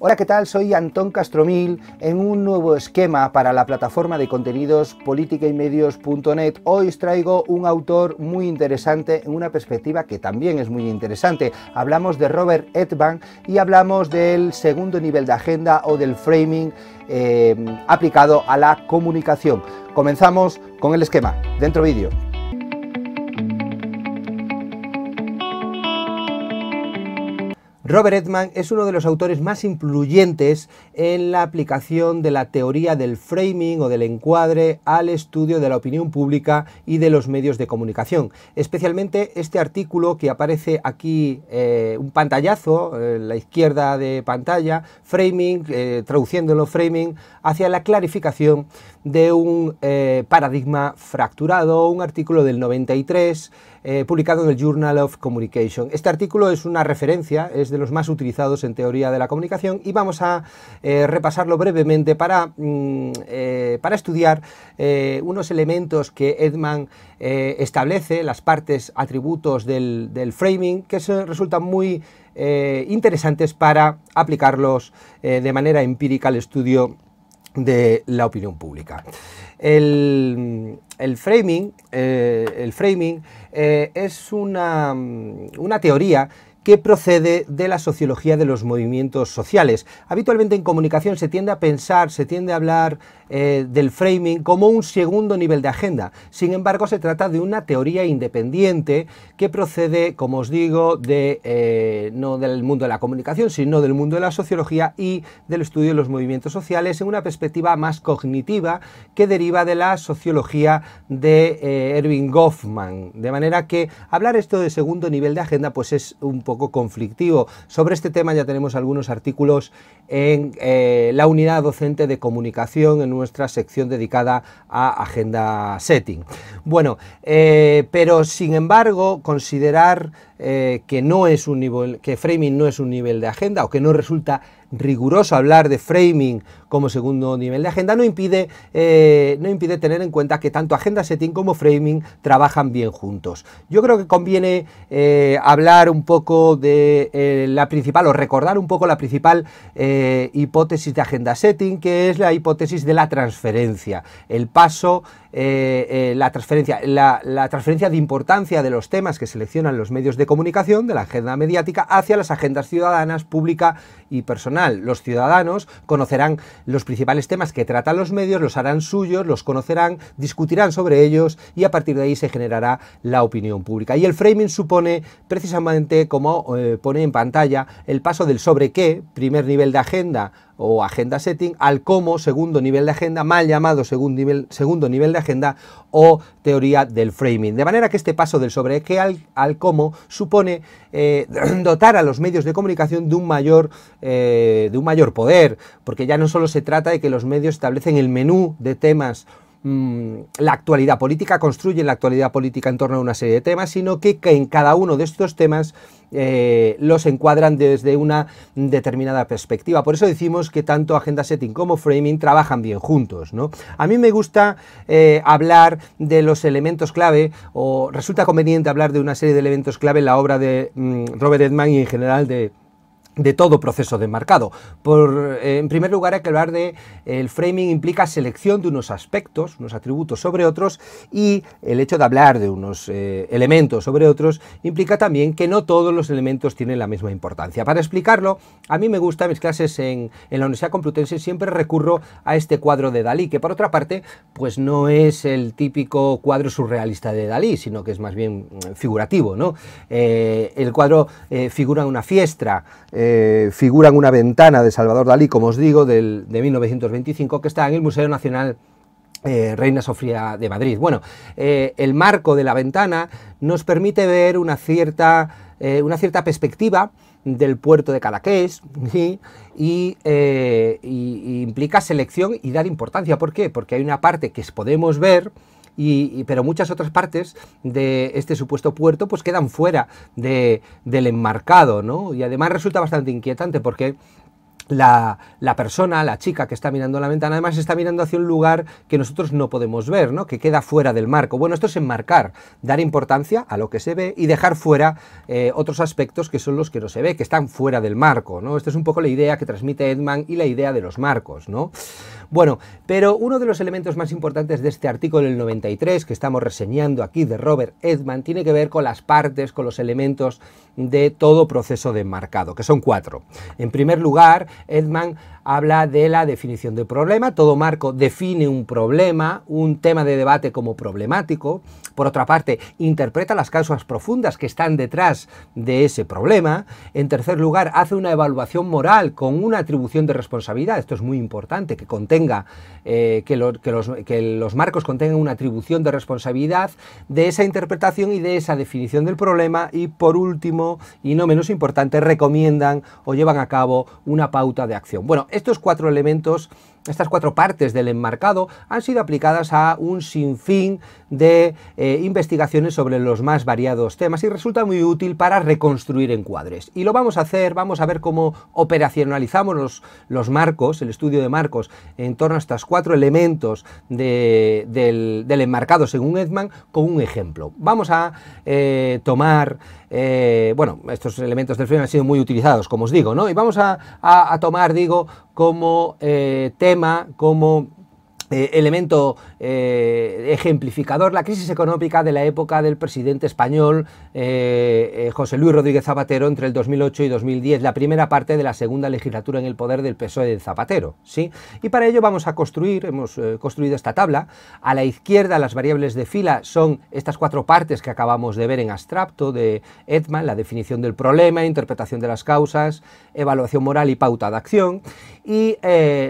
Hola, ¿qué tal? Soy Antón Castromil en un nuevo esquema para la plataforma de contenidos política y medios.net. Hoy os traigo un autor muy interesante en una perspectiva que también es muy interesante. Hablamos de Robert Edban y hablamos del segundo nivel de agenda o del framing eh, aplicado a la comunicación. Comenzamos con el esquema. Dentro vídeo. Robert Edman es uno de los autores más influyentes en la aplicación de la teoría del framing o del encuadre al estudio de la opinión pública y de los medios de comunicación. Especialmente este artículo que aparece aquí, eh, un pantallazo, en eh, la izquierda de pantalla, framing, eh, traduciéndolo framing, hacia la clarificación de un paradigma fracturado, un artículo del 93 eh, publicado en el Journal of Communication. Este artículo es una referencia, es de los más utilizados en teoría de la comunicación y vamos a eh, repasarlo brevemente para, mm, eh, para estudiar unos elementos que Edman establece, las partes, atributos del, framing, que resultan muy interesantes para aplicarlos de manera empírica al estudio de la opinión pública el framing, eh, el framing eh, es una, mm, una teoría que procede de la sociología de los movimientos sociales. Habitualmente en comunicación se tiende a pensar, se tiende a hablar eh, del framing como un segundo nivel de agenda. Sin embargo, se trata de una teoría independiente que procede, como os digo, de, eh, no del mundo de la comunicación, sino del mundo de la sociología y del estudio de los movimientos sociales en una perspectiva más cognitiva que deriva de la sociología de eh, Erwin Goffman. De manera que hablar esto de segundo nivel de agenda pues es un poco conflictivo. Sobre este tema ya tenemos algunos artículos en eh, la unidad docente de comunicación en nuestra sección dedicada a agenda setting. Bueno, eh, pero sin embargo, considerar eh, que no es un nivel, que framing no es un nivel de agenda o que no resulta riguroso hablar de framing como segundo nivel de agenda, no impide, eh, no impide tener en cuenta que tanto agenda setting como framing trabajan bien juntos. Yo creo que conviene eh, hablar un poco de eh, la principal o recordar un poco la principal hipótesis de agenda setting, que es la hipótesis de la transferencia, el paso, la transferencia, la, la transferencia de importancia de los temas que seleccionan los medios de comunicación de la agenda mediática hacia las agendas ciudadanas, pública y personal. Los ciudadanos conocerán los principales temas que tratan los medios los harán suyos, los conocerán, discutirán sobre ellos y a partir de ahí se generará la opinión pública. Y el framing supone precisamente, como eh, pone en pantalla, el paso del sobre qué, primer nivel de agenda, o agenda setting, al cómo, segundo nivel de agenda, mal llamado segundo nivel, segundo nivel de agenda o teoría del framing. De manera que este paso del sobre qué al, al, cómo supone eh, dotar a los medios de comunicación de un, mayor, eh, de un mayor poder, porque ya no solo se trata de que los medios establecen el menú de temas Mm, la actualidad política, construye la actualidad política en torno a una serie de temas, sino que, en cada uno de estos temas eh, los encuadran desde una determinada perspectiva. Por eso decimos que tanto agenda setting como framing trabajan bien juntos. ¿no? A mí me gusta eh, hablar de los elementos clave o resulta conveniente hablar de una serie de elementos clave en la obra de mm, Robert Edman y en general de de todo proceso de marcado Por, eh, en primer lugar, hay que hablar de el framing implica selección de unos aspectos, unos atributos sobre otros, y el hecho de hablar de unos eh, elementos sobre otros implica también que no todos los elementos tienen la misma importancia. Para explicarlo, a mí me gusta, mis clases en, en la Universidad Complutense siempre recurro a este cuadro de Dalí, que por otra parte, pues no es el típico cuadro surrealista de Dalí, sino que es más bien mm, figurativo. ¿no? Eh, el cuadro figura una fiesta, eh, figuran una ventana de Salvador Dalí, como os digo, del, de 1925, que está en el Museo Nacional eh, Reina Sofía de Madrid. Bueno, eh, el marco de la ventana nos permite ver una cierta, una cierta perspectiva del puerto de Cadaqués y, y implica selección y dar importancia. ¿Por qué? Porque hay una parte que podemos ver y, pero muchas otras partes de este supuesto puerto pues quedan fuera de, del enmarcado, ¿no? Y además resulta bastante inquietante porque la, persona, la chica que está mirando la ventana, además está mirando hacia un lugar que nosotros no podemos ver, ¿no? que queda fuera del marco. Bueno, esto es enmarcar, dar importancia a lo que se ve y dejar fuera eh, otros aspectos que son los que no se ve, que están fuera del marco. ¿no? Esta es un poco la idea que transmite Edman y la idea de los marcos. ¿no? Bueno, pero uno de los elementos más importantes de este artículo del 93 que estamos reseñando aquí de Robert Edman tiene que ver con las partes, con los elementos de todo proceso de enmarcado, que son cuatro. En primer lugar, man habla de la definición de problema, todo marco define un problema, un tema de debate como problemático, por otra parte, interpreta las causas profundas que están detrás de ese problema, en tercer lugar, hace una evaluación moral con una atribución de responsabilidad, esto es muy importante, que contenga, eh, que, los, marcos contengan una atribución de responsabilidad de esa interpretación y de esa definición del problema, y por último, y no menos importante, recomiendan o llevan a cabo una pauta de acción. Bueno, estos cuatro elementos, estas cuatro partes del enmarcado han sido aplicadas a un sinfín de eh, investigaciones sobre los más variados temas y resulta muy útil para reconstruir encuadres. Y lo vamos a hacer, vamos a ver cómo operacionalizamos los, marcos, el estudio de marcos, en torno a estos cuatro elementos del, enmarcado según Edman con un ejemplo. Vamos a eh, tomar, eh, bueno, estos elementos del frame han sido muy utilizados, como os digo, ¿no? Y vamos a tomar, digo, como eh, tema, como eh, elemento eh, ejemplificador, la crisis económica de la época del presidente español eh, José Luis Rodríguez Zapatero entre el 2008 y 2010, la primera parte de la segunda legislatura en el poder del PSOE de Zapatero. ¿sí? Y para ello vamos a construir, hemos construido esta tabla. A la izquierda las variables de fila son estas cuatro partes que acabamos de ver en abstracto de Edman, la definición del problema, interpretación de las causas, evaluación moral y pauta de acción. Y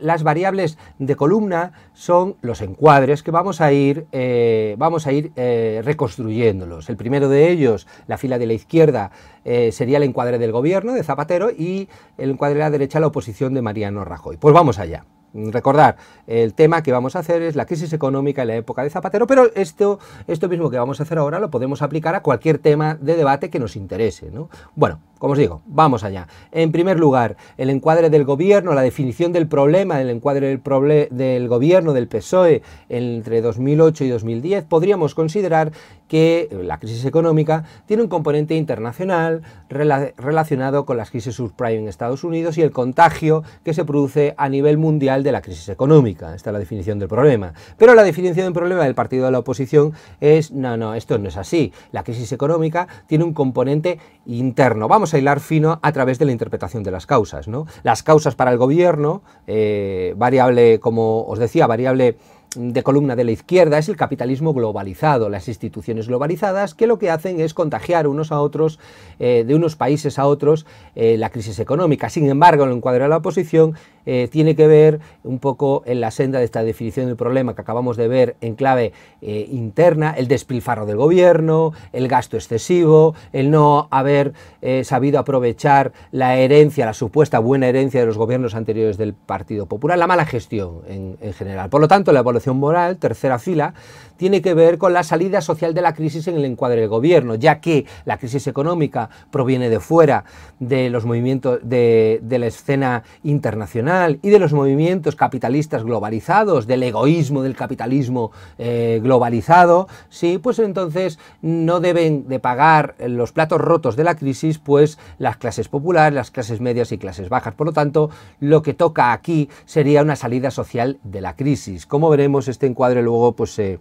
las variables de columna son los encuadres que vamos a ir, eh, vamos a ir eh, reconstruyéndolos. El primero de ellos, la fila de la izquierda, eh, sería el encuadre del gobierno de Zapatero y el encuadre de la derecha, la oposición de Mariano Rajoy. Pues vamos allá recordar, el tema que vamos a hacer es la crisis económica en la época de Zapatero, pero esto, esto mismo que vamos a hacer ahora lo podemos aplicar a cualquier tema de debate que nos interese. Bueno, como os digo, vamos allá. En primer lugar, el encuadre del gobierno, la definición del problema del encuadre del, problema del gobierno del PSOE entre 2008 y 2010, podríamos considerar que eh, la crisis económica tiene un componente internacional relacionado con las crisis subprime en Estados Unidos y el contagio que se produce a nivel mundial de la crisis económica. Esta es la definición del problema. Pero la definición del problema del partido de la oposición es, no, no, esto no es así. La crisis económica tiene un componente interno. Vamos a hilar fino a través de la interpretación de las causas. ¿no? Las causas para el gobierno, eh, variable, como os decía, variable de columna de la izquierda es el capitalismo globalizado, las instituciones globalizadas que lo que hacen es contagiar unos a otros, eh, de unos países a otros, eh, la crisis económica. Sin embargo, el encuadre de la oposición eh, tiene que ver un poco en la senda de esta definición del problema que acabamos de ver en clave eh, interna, el despilfarro del gobierno, el gasto excesivo, el no haber eh, sabido aprovechar la herencia, la supuesta buena herencia de los gobiernos anteriores del Partido Popular, la mala gestión en, general. Por lo tanto, la evolución moral, tercera fila, tiene que ver con la salida social de la crisis en el encuadre del gobierno, ya que la crisis económica proviene de fuera, de los movimientos de la escena internacional y de los movimientos capitalistas globalizados, del egoísmo del capitalismo eh, globalizado, sí, pues entonces no deben de pagar los platos rotos de la crisis, pues las clases populares, las clases medias y clases bajas. Por lo tanto, lo que toca aquí sería una salida social de la crisis. Como veremos, este encuadre luego pues se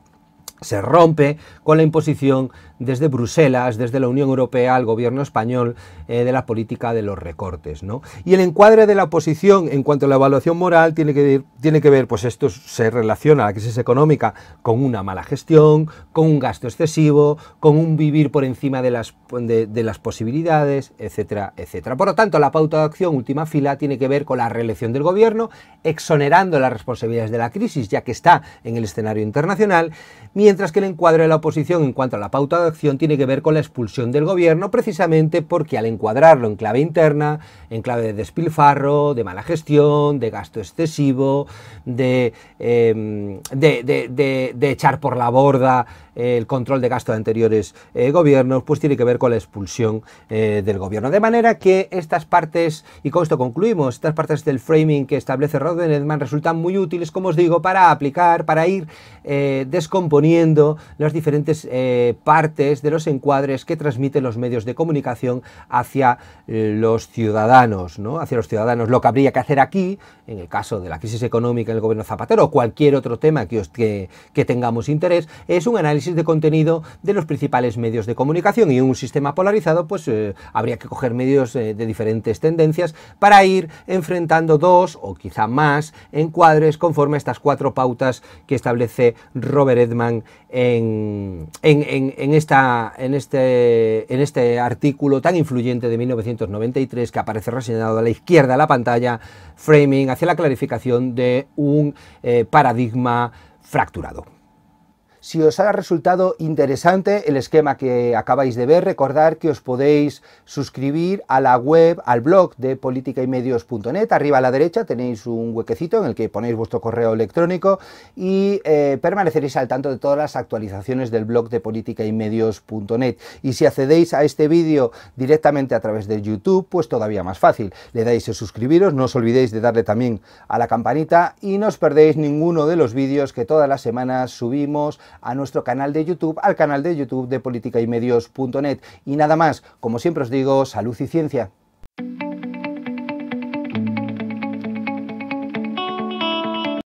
se rompe con la imposición desde Bruselas, desde la Unión Europea al gobierno español eh, de la política de los recortes. ¿no? Y el encuadre de la oposición en cuanto a la evaluación moral tiene que, tiene que ver, pues esto se relaciona a la crisis económica con una mala gestión, con un gasto excesivo, con un vivir por encima de las, de las posibilidades, etcétera, etcétera. Por lo tanto, la pauta de acción última fila tiene que ver con la reelección del gobierno, exonerando las responsabilidades de la crisis, ya que está en el escenario internacional, mientras mientras que el encuadre de la oposición en cuanto a la pauta de acción tiene que ver con la expulsión del gobierno, precisamente porque al encuadrarlo en clave interna, en clave de despilfarro, de mala gestión, de gasto excesivo, de, em, de, echar por la borda eh, el control de gasto de anteriores eh, gobiernos, pues tiene que ver con la expulsión eh, del gobierno. De manera que estas partes, y con esto concluimos, estas partes del framing que establece Rodden Edman resultan muy útiles, como os digo, para aplicar, para ir descomponiendo las diferentes eh, partes de los encuadres que transmiten los medios de comunicación hacia eh, los ciudadanos, hacia los ciudadanos. Lo que habría que hacer aquí, en el caso de la crisis económica en el gobierno Zapatero o cualquier otro tema que, que, tengamos interés, es un análisis de contenido de los principales medios de comunicación y en un sistema polarizado pues eh, habría que coger medios de diferentes tendencias para ir enfrentando dos o quizá más encuadres conforme a estas cuatro pautas que establece Robert Edman este, en, este, artículo tan influyente de 1993 que aparece reseñado a la izquierda de la pantalla, Framing, hacia la clarificación de un eh, paradigma fracturado. Si os ha resultado interesante el esquema que acabáis de ver, recordad que os podéis suscribir a la web, al blog de politicaymedios.net. Arriba a la derecha tenéis un huequecito en el que ponéis vuestro correo electrónico y eh, permaneceréis al tanto de todas las actualizaciones del blog de politicaymedios.net. Y si accedéis a este vídeo directamente a través de YouTube, pues todavía más fácil. Le dais a suscribiros, no os olvidéis de darle también a la campanita y no os perdéis ninguno de los vídeos que todas las semanas subimos a nuestro canal de YouTube, al canal de YouTube de politicaymedios.net Y nada más, como siempre os digo, salud y ciencia.